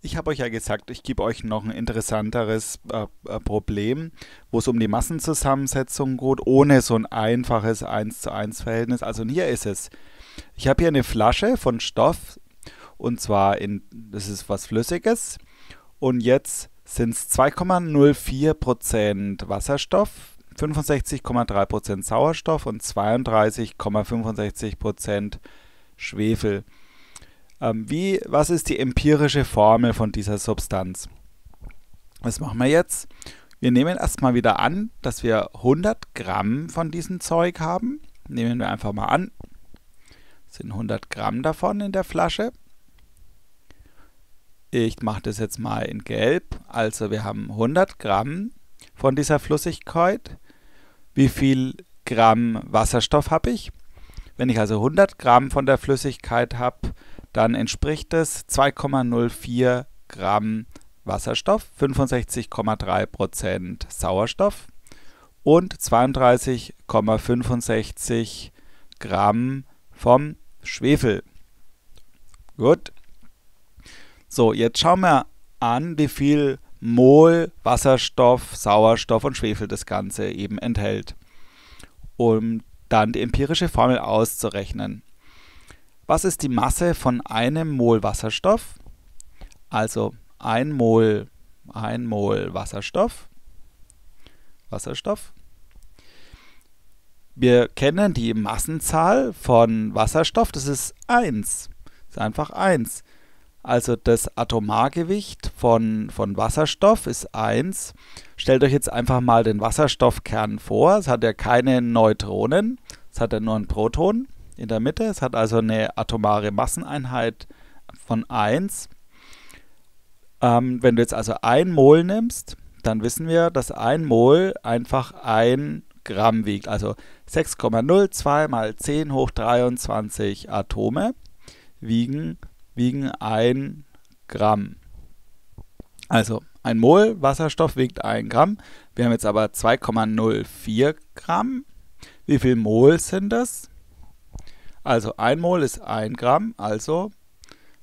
Ich habe euch ja gesagt, ich gebe euch noch ein interessanteres äh, äh Problem, wo es um die Massenzusammensetzung geht, ohne so ein einfaches 1 zu 1 Verhältnis. Also hier ist es. Ich habe hier eine Flasche von Stoff und zwar in, das ist was Flüssiges und jetzt sind es 2,04% Wasserstoff, 65,3% Sauerstoff und 32,65% Schwefel. Ähm, wie, was ist die empirische Formel von dieser Substanz? Was machen wir jetzt? Wir nehmen erstmal wieder an, dass wir 100 Gramm von diesem Zeug haben. Nehmen wir einfach mal an, es sind 100 Gramm davon in der Flasche. Ich mache das jetzt mal in Gelb. Also wir haben 100 Gramm von dieser Flüssigkeit. Wie viel Gramm Wasserstoff habe ich? Wenn ich also 100 Gramm von der Flüssigkeit habe, dann entspricht es 2,04 Gramm Wasserstoff, 65,3 Prozent Sauerstoff und 32,65 Gramm vom Schwefel. Gut. So, jetzt schauen wir an, wie viel Mol Wasserstoff, Sauerstoff und Schwefel das Ganze eben enthält, um dann die empirische Formel auszurechnen. Was ist die Masse von einem Mol Wasserstoff? Also ein Mol, ein Mol Wasserstoff. Wasserstoff. Wir kennen die Massenzahl von Wasserstoff, das ist 1. Das ist einfach 1. Also das Atomargewicht von, von Wasserstoff ist 1. Stellt euch jetzt einfach mal den Wasserstoffkern vor. Es hat ja keine Neutronen, es hat ja nur einen Proton in der Mitte. Es hat also eine atomare Masseneinheit von 1. Ähm, wenn du jetzt also ein Mol nimmst, dann wissen wir, dass ein Mol einfach ein Gramm wiegt. Also 6,02 mal 10 hoch 23 Atome wiegen, wiegen ein Gramm. Also ein Mol Wasserstoff wiegt 1 Gramm. Wir haben jetzt aber 2,04 Gramm. Wie viel Mol sind das? Also 1 Mol ist 1 Gramm, also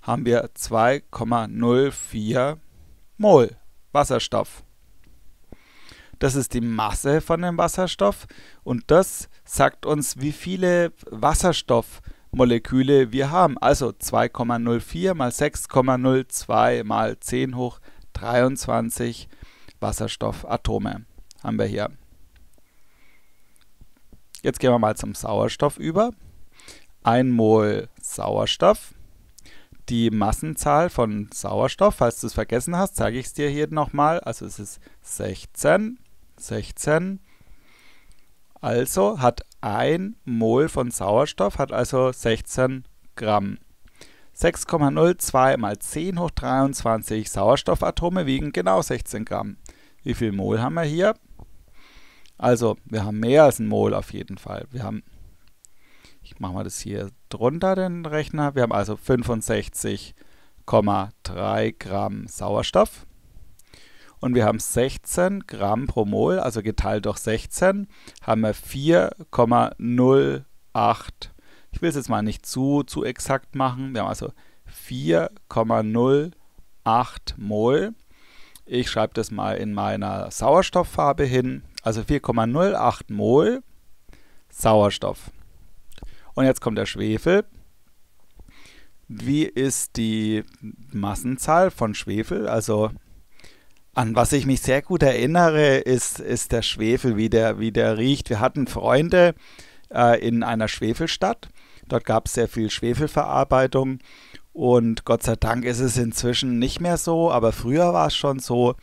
haben wir 2,04 Mol Wasserstoff. Das ist die Masse von dem Wasserstoff und das sagt uns, wie viele Wasserstoffmoleküle wir haben. Also 2,04 mal 6,02 mal 10 hoch 23 Wasserstoffatome haben wir hier. Jetzt gehen wir mal zum Sauerstoff über. 1 Mol Sauerstoff. Die Massenzahl von Sauerstoff, falls du es vergessen hast, zeige ich es dir hier nochmal. Also es ist 16, 16. Also hat 1 Mol von Sauerstoff, hat also 16 Gramm. 6,02 mal 10 hoch 23 Sauerstoffatome wiegen genau 16 Gramm. Wie viel Mol haben wir hier? Also, wir haben mehr als ein Mol auf jeden Fall. Wir haben ich mache mal das hier drunter, den Rechner. Wir haben also 65,3 Gramm Sauerstoff. Und wir haben 16 Gramm pro Mol, also geteilt durch 16, haben wir 4,08. Ich will es jetzt mal nicht zu, zu exakt machen. Wir haben also 4,08 Mol. Ich schreibe das mal in meiner Sauerstofffarbe hin. Also 4,08 Mol Sauerstoff. Und jetzt kommt der Schwefel. Wie ist die Massenzahl von Schwefel? Also an was ich mich sehr gut erinnere, ist, ist der Schwefel, wie der, wie der riecht. Wir hatten Freunde äh, in einer Schwefelstadt. Dort gab es sehr viel Schwefelverarbeitung. Und Gott sei Dank ist es inzwischen nicht mehr so, aber früher war es schon so.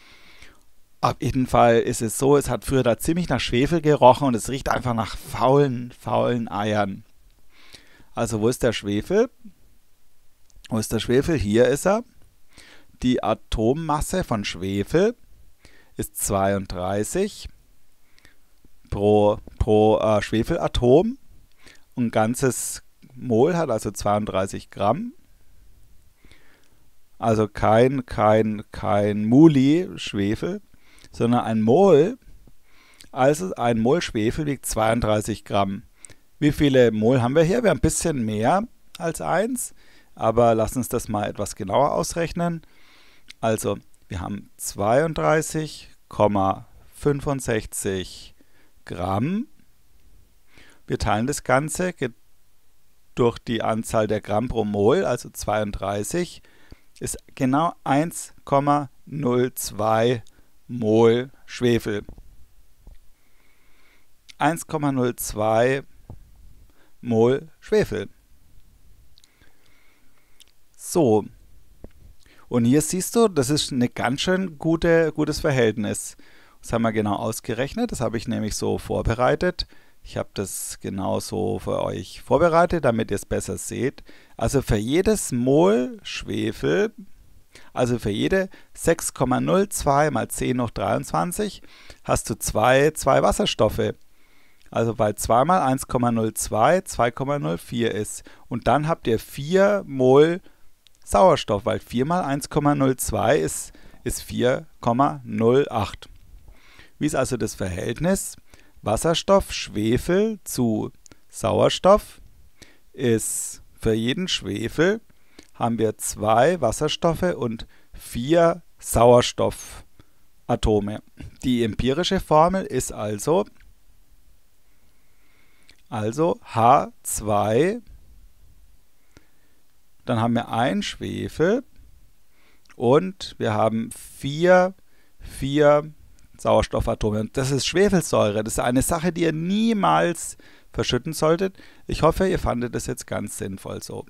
Auf jeden Fall ist es so, es hat früher da ziemlich nach Schwefel gerochen und es riecht einfach nach faulen, faulen Eiern. Also wo ist der Schwefel? Wo ist der Schwefel? Hier ist er. Die Atommasse von Schwefel ist 32 pro, pro äh, Schwefelatom. Ein ganzes Mol hat also 32 Gramm. Also kein, kein, kein Muli Schwefel, sondern ein Mol. Also ein Mol Schwefel wiegt 32 Gramm. Wie viele Mol haben wir hier? Wir haben ein bisschen mehr als 1, aber lass uns das mal etwas genauer ausrechnen. Also, wir haben 32,65 Gramm. Wir teilen das Ganze durch die Anzahl der Gramm pro Mol, also 32, ist genau 1,02 Mol Schwefel. 1,02 Mol. Mol Schwefel. So. Und hier siehst du, das ist ein ganz schön gute, gutes Verhältnis. Das haben wir genau ausgerechnet. Das habe ich nämlich so vorbereitet. Ich habe das genau so für euch vorbereitet, damit ihr es besser seht. Also für jedes Mol Schwefel, also für jede 6,02 mal 10 hoch 23, hast du zwei, zwei Wasserstoffe. Also weil 2 mal 1,02 2,04 ist. Und dann habt ihr 4 Mol Sauerstoff, weil 4 mal 1,02 ist, ist 4,08. Wie ist also das Verhältnis? Wasserstoff, Schwefel zu Sauerstoff ist für jeden Schwefel haben wir zwei Wasserstoffe und vier Sauerstoffatome. Die empirische Formel ist also also H2, dann haben wir ein Schwefel und wir haben vier, vier Sauerstoffatome. Und das ist Schwefelsäure. Das ist eine Sache, die ihr niemals verschütten solltet. Ich hoffe, ihr fandet das jetzt ganz sinnvoll so.